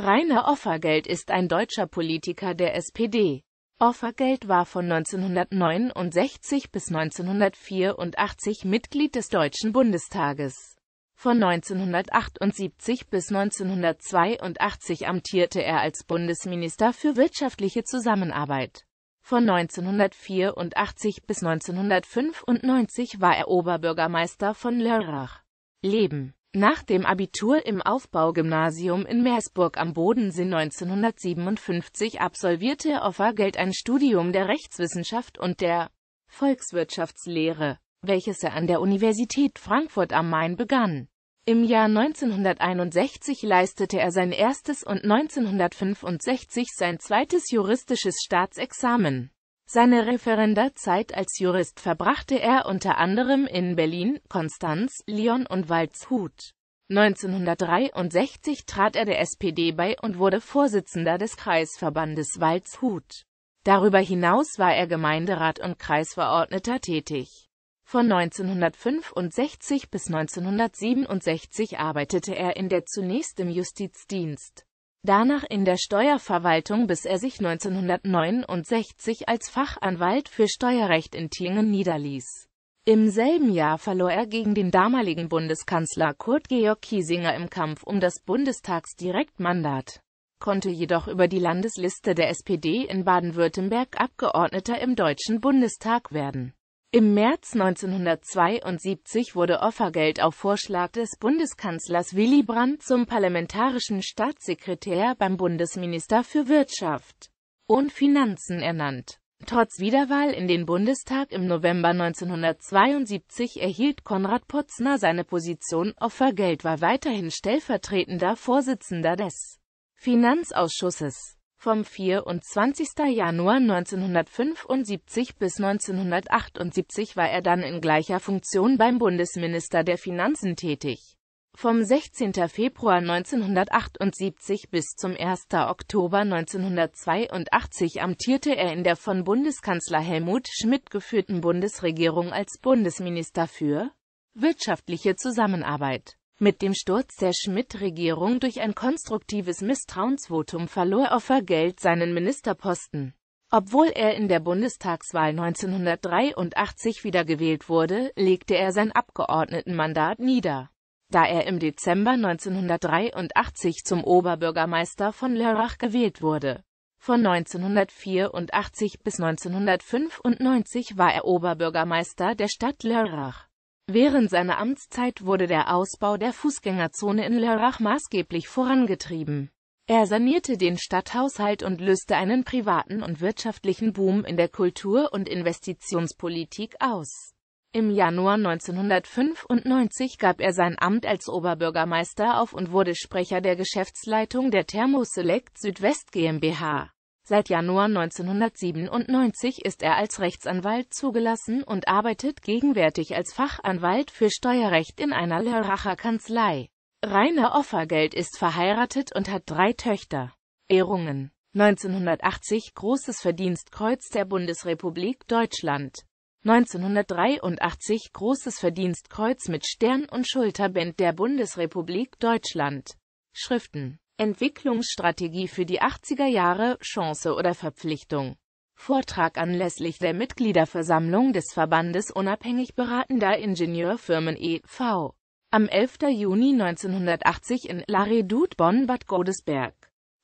Rainer Offergeld ist ein deutscher Politiker der SPD. Offergeld war von 1969 bis 1984 Mitglied des Deutschen Bundestages. Von 1978 bis 1982 amtierte er als Bundesminister für wirtschaftliche Zusammenarbeit. Von 1984 bis 1995 war er Oberbürgermeister von Lörrach. Leben nach dem Abitur im Aufbaugymnasium in Meersburg am Bodensee 1957 absolvierte Offergeld ein Studium der Rechtswissenschaft und der Volkswirtschaftslehre, welches er an der Universität Frankfurt am Main begann. Im Jahr 1961 leistete er sein erstes und 1965 sein zweites juristisches Staatsexamen. Seine Referendarzeit als Jurist verbrachte er unter anderem in Berlin, Konstanz, Lyon und Waldshut. 1963 trat er der SPD bei und wurde Vorsitzender des Kreisverbandes Waldshut. Darüber hinaus war er Gemeinderat und Kreisverordneter tätig. Von 1965 bis 1967 arbeitete er in der zunächst im Justizdienst, danach in der Steuerverwaltung, bis er sich 1969 als Fachanwalt für Steuerrecht in Tingen niederließ im selben Jahr verlor er gegen den damaligen Bundeskanzler Kurt Georg Kiesinger im Kampf um das Bundestagsdirektmandat, konnte jedoch über die Landesliste der SPD in Baden-Württemberg Abgeordneter im Deutschen Bundestag werden. Im März 1972 wurde Offergeld auf Vorschlag des Bundeskanzlers Willy Brandt zum parlamentarischen Staatssekretär beim Bundesminister für Wirtschaft und Finanzen ernannt. Trotz Wiederwahl in den Bundestag im November 1972 erhielt Konrad Potzner seine Position Offergeld war weiterhin stellvertretender Vorsitzender des Finanzausschusses. Vom 24. Januar 1975 bis 1978 war er dann in gleicher Funktion beim Bundesminister der Finanzen tätig vom 16. Februar 1978 bis zum 1. Oktober 1982 amtierte er in der von Bundeskanzler Helmut Schmidt geführten Bundesregierung als Bundesminister für wirtschaftliche Zusammenarbeit. Mit dem Sturz der Schmidt-Regierung durch ein konstruktives Misstrauensvotum verlor Offer Geld seinen Ministerposten. Obwohl er in der Bundestagswahl 1983 wiedergewählt wurde, legte er sein Abgeordnetenmandat nieder da er im Dezember 1983 zum Oberbürgermeister von Lörrach gewählt wurde. Von 1984 bis 1995 war er Oberbürgermeister der Stadt Lörrach. Während seiner Amtszeit wurde der Ausbau der Fußgängerzone in Lörrach maßgeblich vorangetrieben. Er sanierte den Stadthaushalt und löste einen privaten und wirtschaftlichen Boom in der Kultur- und Investitionspolitik aus im Januar 1995 gab er sein Amt als Oberbürgermeister auf und wurde Sprecher der Geschäftsleitung der Thermoselect Südwest GmbH. Seit Januar 1997 ist er als Rechtsanwalt zugelassen und arbeitet gegenwärtig als Fachanwalt für Steuerrecht in einer Lörracher Kanzlei. Rainer Offergeld ist verheiratet und hat drei Töchter. Ehrungen 1980 Großes Verdienstkreuz der Bundesrepublik Deutschland 1983 Großes Verdienstkreuz mit Stern und Schulterband der Bundesrepublik Deutschland. Schriften Entwicklungsstrategie für die 80er Jahre, Chance oder Verpflichtung. Vortrag anlässlich der Mitgliederversammlung des Verbandes unabhängig beratender Ingenieurfirmen e.V. am 11. Juni 1980 in La Redoute Bonn-Bad Godesberg.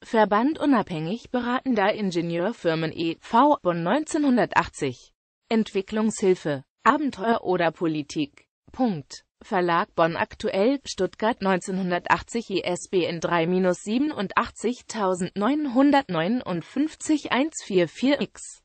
Verband unabhängig beratender Ingenieurfirmen e.V. Bonn 1980 Entwicklungshilfe, Abenteuer oder Politik. Punkt. Verlag Bonn aktuell, Stuttgart 1980 ISBN 3-87959 144 x